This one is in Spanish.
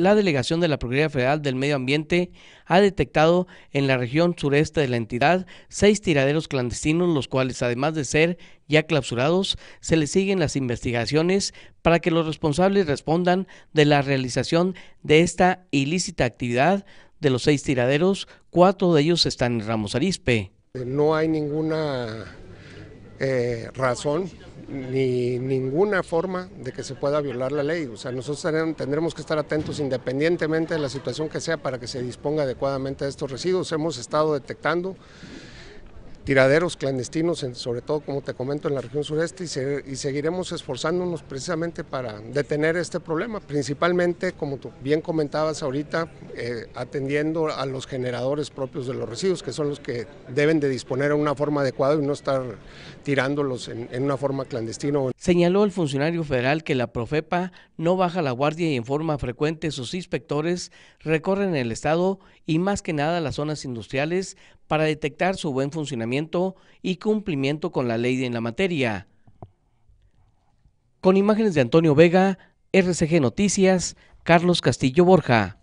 la delegación de la Procuraduría Federal del Medio Ambiente ha detectado en la región sureste de la entidad seis tiraderos clandestinos, los cuales, además de ser ya clausurados, se le siguen las investigaciones para que los responsables respondan de la realización de esta ilícita actividad. De los seis tiraderos, cuatro de ellos están en Ramos Arispe. No hay ninguna eh, razón ni ninguna forma de que se pueda violar la ley. O sea, nosotros tendremos que estar atentos independientemente de la situación que sea para que se disponga adecuadamente de estos residuos. Hemos estado detectando tiraderos clandestinos, sobre todo como te comento en la región sureste, y, y, seguiremos esforzándonos precisamente para detener este problema, principalmente, como tú bien comentabas ahorita, eh, atendiendo a los generadores propios de los residuos, que son los que deben de disponer en una forma adecuada y no estar tirándolos en, en una forma clandestina. Señaló el funcionario federal que la Profepa no baja la guardia y en forma frecuente sus inspectores recorren el estado y más que nada las zonas industriales para detectar su buen funcionamiento y cumplimiento con la ley en la materia. Con imágenes de Antonio Vega, RCG Noticias, Carlos Castillo Borja.